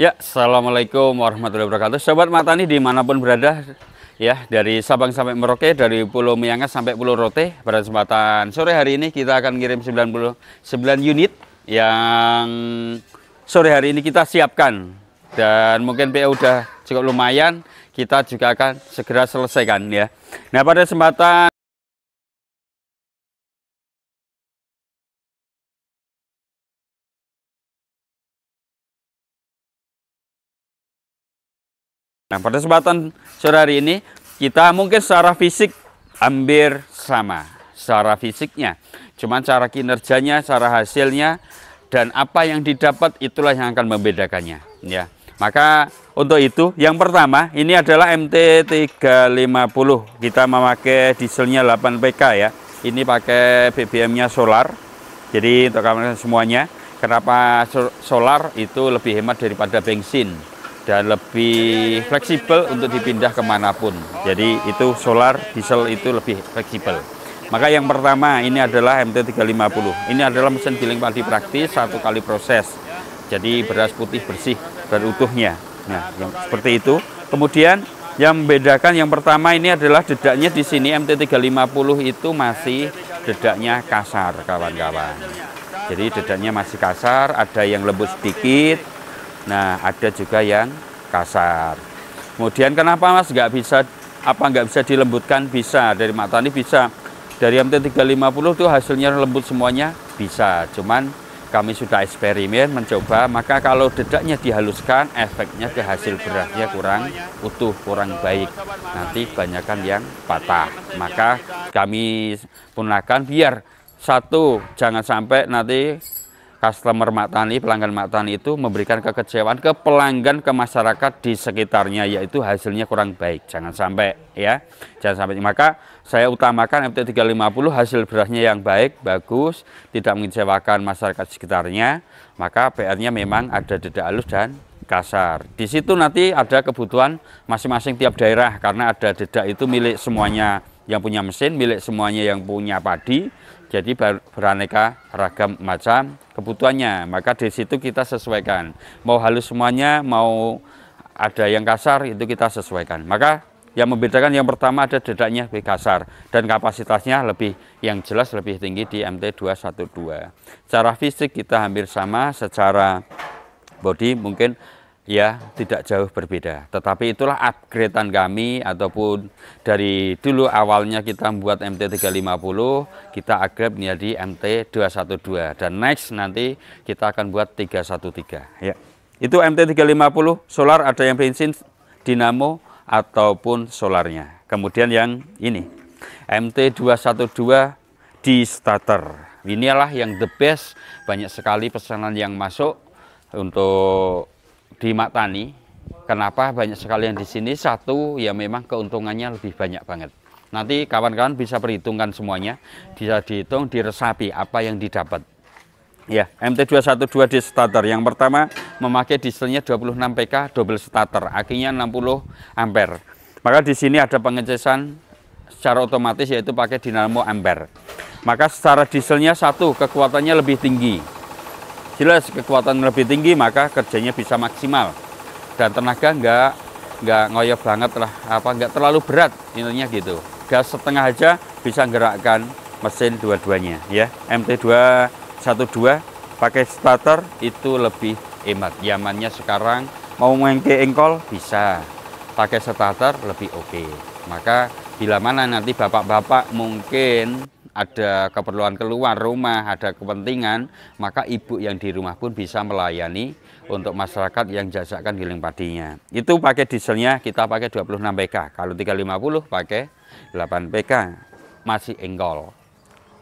Ya, Assalamualaikum warahmatullahi wabarakatuh. Sobat Matani dimanapun berada, ya dari Sabang sampai Merauke, dari Pulau Miangas sampai Pulau Rote, pada kesempatan sore hari ini kita akan kirim 99 unit yang sore hari ini kita siapkan. Dan mungkin PO udah cukup lumayan, kita juga akan segera selesaikan ya. Nah, pada kesempatan Nah, pada kesempatan sore hari ini kita mungkin secara fisik hampir sama secara fisiknya. Cuman cara kinerjanya, cara hasilnya dan apa yang didapat itulah yang akan membedakannya, ya. Maka untuk itu yang pertama ini adalah MT350 kita memakai dieselnya 8 PK ya ini pakai BBM-nya solar jadi untuk kawan semuanya kenapa solar itu lebih hemat daripada bensin dan lebih fleksibel untuk dipindah kemanapun. Jadi itu solar diesel itu lebih fleksibel. Maka yang pertama ini adalah MT350. Ini adalah mesin giling padi praktis satu kali proses. Jadi beras putih bersih berutuhnya. Nah, yang seperti itu. Kemudian yang membedakan yang pertama ini adalah dedaknya di sini MT350 itu masih dedaknya kasar kawan-kawan. Jadi dedaknya masih kasar, ada yang lembut sedikit, Nah, ada juga yang kasar. Kemudian kenapa Mas nggak bisa apa nggak bisa dilembutkan? Bisa dari mata ini bisa. Dari MT350 itu hasilnya lembut semuanya bisa. Cuman kami sudah eksperimen mencoba, maka kalau dedaknya dihaluskan, efeknya ke hasil berasnya kurang utuh, kurang baik. Nanti banyakkan yang patah. Maka kami gunakan biar satu jangan sampai nanti customer Mak Tani, pelanggan Mak Tani itu memberikan kekecewaan ke pelanggan ke masyarakat di sekitarnya yaitu hasilnya kurang baik. Jangan sampai ya. Jangan sampai maka saya utamakan MT 350 hasil berasnya yang baik, bagus, tidak mengecewakan masyarakat sekitarnya, maka PR-nya memang ada dedak halus dan kasar. Di situ nanti ada kebutuhan masing-masing tiap daerah karena ada dedak itu milik semuanya yang punya mesin, milik semuanya yang punya padi, jadi beraneka ragam macam kebutuhannya. Maka di situ kita sesuaikan. Mau halus semuanya, mau ada yang kasar itu kita sesuaikan. Maka yang membedakan yang pertama ada dedaknya lebih kasar dan kapasitasnya lebih yang jelas lebih tinggi di MT212. Cara fisik kita hampir sama, secara body mungkin ya tidak jauh berbeda. Tetapi itulah upgradean kami ataupun dari dulu awalnya kita membuat MT350, kita upgrade menjadi MT212 dan next nanti kita akan buat 313 ya. Itu MT350 solar ada yang bensin dinamo ataupun solarnya. Kemudian yang ini MT212 di starter. Inilah yang the best banyak sekali pesanan yang masuk untuk di Matani, Kenapa banyak sekali yang di sini? Satu, ya memang keuntungannya lebih banyak banget. Nanti kawan-kawan bisa perhitungkan semuanya, bisa dihitung, diresapi apa yang didapat. Ya, MT212 di starter. Yang pertama memakai dieselnya 26 PK double starter, akinya 60 ampere. Maka di sini ada pengecasan secara otomatis yaitu pakai dinamo ampere. Maka secara dieselnya satu kekuatannya lebih tinggi jelas kekuatan lebih tinggi maka kerjanya bisa maksimal dan tenaga nggak nggak ngoyo banget lah apa nggak terlalu berat intinya gitu gas setengah aja bisa gerakkan mesin dua-duanya ya MT212 pakai starter itu lebih hemat Yamannya sekarang mau main engkol bisa pakai starter lebih oke okay. maka bila mana nanti bapak-bapak mungkin ada keperluan keluar rumah, ada kepentingan, maka ibu yang di rumah pun bisa melayani untuk masyarakat yang jasakan giling padinya. Itu pakai dieselnya kita pakai 26 PK. Kalau 350 pakai 8 PK. Masih engkol.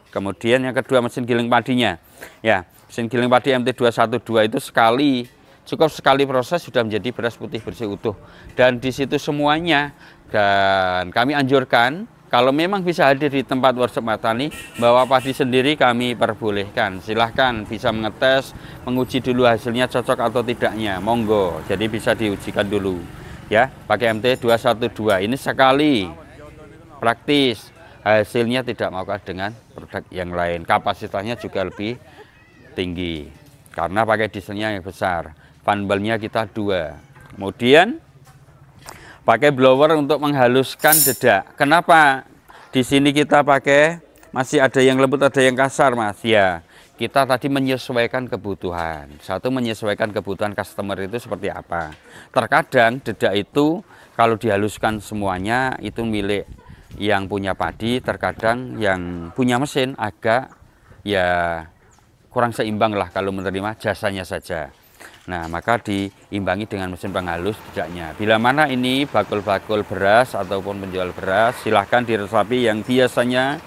Kemudian yang kedua mesin giling padinya. Ya, mesin giling padi MT212 itu sekali cukup sekali proses sudah menjadi beras putih bersih utuh. Dan di situ semuanya dan kami anjurkan kalau memang bisa hadir di tempat workshop Matani, bawa padi sendiri kami perbolehkan. Silahkan bisa mengetes, menguji dulu hasilnya cocok atau tidaknya. Monggo, jadi bisa diujikan dulu. Ya, pakai MT 212. Ini sekali praktis. Hasilnya tidak mau kalah dengan produk yang lain. Kapasitasnya juga lebih tinggi. Karena pakai dieselnya yang besar. fanbelnya kita dua. Kemudian pakai blower untuk menghaluskan dedak kenapa di sini kita pakai masih ada yang lembut ada yang kasar mas ya kita tadi menyesuaikan kebutuhan satu menyesuaikan kebutuhan customer itu seperti apa terkadang dedak itu kalau dihaluskan semuanya itu milik yang punya padi terkadang yang punya mesin agak ya kurang seimbang lah kalau menerima jasanya saja Nah, maka diimbangi dengan mesin penghalus tidaknya. Bila mana ini bakul-bakul beras ataupun penjual beras, silahkan diresapi yang biasanya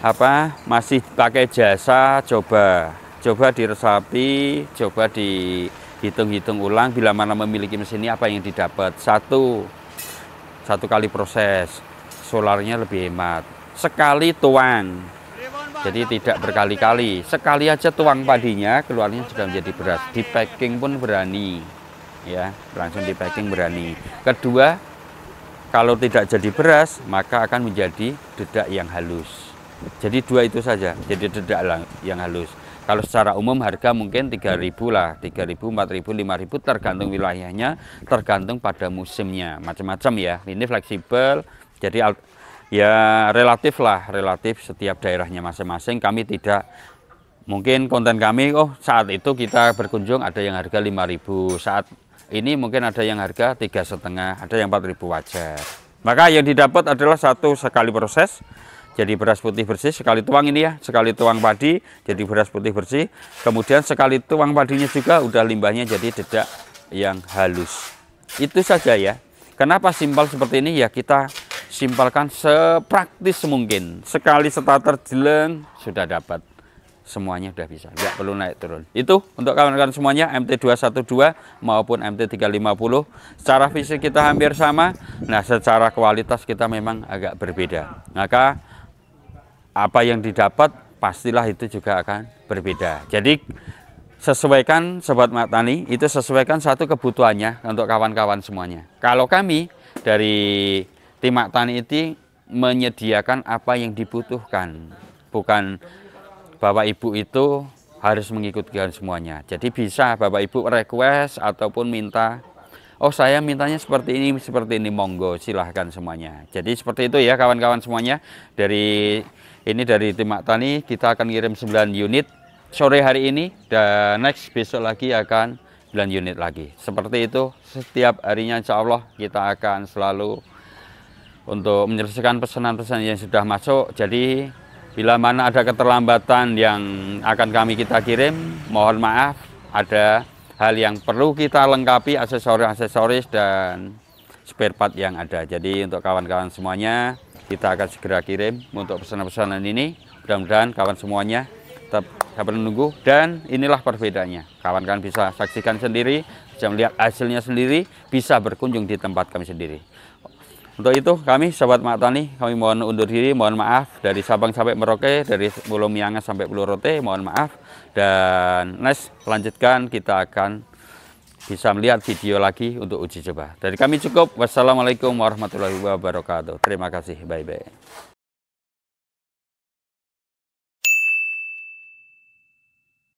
apa masih pakai jasa coba coba diresapi coba dihitung-hitung ulang bila mana memiliki mesin ini apa yang didapat satu satu kali proses solarnya lebih hemat sekali tuang jadi tidak berkali-kali. Sekali aja tuang padinya keluarnya sudah menjadi beras. Di packing pun berani. Ya, langsung di packing berani. Kedua, kalau tidak jadi beras, maka akan menjadi dedak yang halus. Jadi dua itu saja, jadi dedak yang halus. Kalau secara umum harga mungkin 3.000 lah, 3.000, 4.000, 5.000 tergantung wilayahnya, tergantung pada musimnya, macam-macam ya. Ini fleksibel, jadi ya relatif lah relatif setiap daerahnya masing-masing kami tidak mungkin konten kami oh saat itu kita berkunjung ada yang harga 5000 saat ini mungkin ada yang harga tiga setengah ada yang 4000 wajar maka yang didapat adalah satu sekali proses jadi beras putih bersih sekali tuang ini ya sekali tuang padi jadi beras putih bersih kemudian sekali tuang padinya juga udah limbahnya jadi dedak yang halus itu saja ya kenapa simpel seperti ini ya kita simpelkan sepraktis mungkin sekali starter jeleng sudah dapat semuanya sudah bisa nggak perlu naik turun itu untuk kawan-kawan semuanya MT212 maupun MT350 secara fisik kita hampir sama nah secara kualitas kita memang agak berbeda maka apa yang didapat pastilah itu juga akan berbeda jadi sesuaikan sobat matani itu sesuaikan satu kebutuhannya untuk kawan-kawan semuanya kalau kami dari Timak tani itu menyediakan apa yang dibutuhkan, bukan bapak ibu itu harus mengikuti semuanya. Jadi bisa bapak ibu request ataupun minta, oh saya mintanya seperti ini, seperti ini, monggo silahkan semuanya. Jadi seperti itu ya kawan-kawan semuanya. Dari ini dari Timak Tani kita akan kirim 9 unit sore hari ini dan next besok lagi akan 9 unit lagi. Seperti itu setiap harinya insya Allah kita akan selalu untuk menyelesaikan pesanan-pesanan yang sudah masuk. Jadi bila mana ada keterlambatan yang akan kami kita kirim, mohon maaf ada hal yang perlu kita lengkapi aksesoris-aksesoris dan spare part yang ada. Jadi untuk kawan-kawan semuanya kita akan segera kirim untuk pesanan-pesanan ini. Mudah-mudahan kawan semuanya tetap sabar menunggu dan inilah perbedaannya. Kawan-kawan bisa saksikan sendiri, bisa melihat hasilnya sendiri, bisa berkunjung di tempat kami sendiri. Untuk itu kami sahabat Tani, kami mohon undur diri, mohon maaf dari Sabang sampai Merauke, dari Pulau Miangas sampai Pulau Rote, mohon maaf. Dan next lanjutkan kita akan bisa melihat video lagi untuk uji coba. Dari kami cukup. Wassalamualaikum warahmatullahi wabarakatuh. Terima kasih. Bye bye.